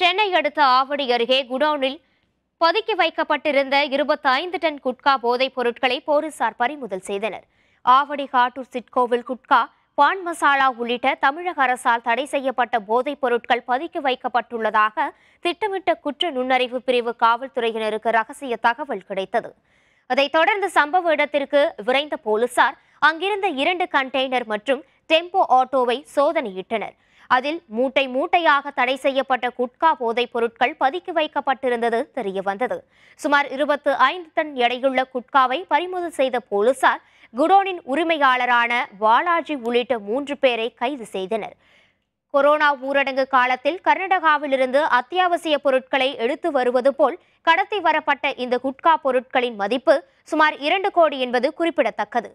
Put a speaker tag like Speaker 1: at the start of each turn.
Speaker 1: சென்னை அடுத்த ஆவடி அருகே குடோனில் பதுக்கி வைக்கப்பட்டிருந்த இருபத்தைந்து டன் குட்கா போதைப் பொருட்களை போலீசார் பறிமுதல் செய்தனர் ஆவடி காட்டூர் சிட்கோவில் குட்கா பான் மசாலா உள்ளிட்ட தமிழக அரசால் தடை செய்யப்பட்ட போதைப் பொருட்கள் பதுக்கி வைக்கப்பட்டுள்ளதாக திட்டமிட்ட குற்ற நுண்ணறிவு பிரிவு காவல்துறையினருக்கு ரகசிய தகவல் கிடைத்தது அதைத் தொடர்ந்து சம்பவ இடத்திற்கு விரைந்த போலீசார் அங்கிருந்த இரண்டு கண்டெய்னர் மற்றும் டெம்போ ஆட்டோவை சோதனையிட்டனர் அதில் மூட்டை மூட்டையாக தடை செய்யப்பட்ட குட்கா போதைப் பொருட்கள் பதுக்கி வைக்கப்பட்டிருந்தது தெரியவந்தது சுமார் இருபத்து ஐந்து டன் எடையுள்ள குட்காவை பறிமுதல் செய்த போலீசார் குடோனின் உரிமையாளரான பாலாஜி உள்ளிட்ட மூன்று பேரை கைது செய்தனர் கொரோனா ஊரடங்கு காலத்தில் கர்நாடகாவிலிருந்து அத்தியாவசிய பொருட்களை எடுத்து வருவது போல் கடத்தி வரப்பட்ட இந்த குட்கா பொருட்களின் மதிப்பு சுமார் இரண்டு கோடி என்பது குறிப்பிடத்தக்கது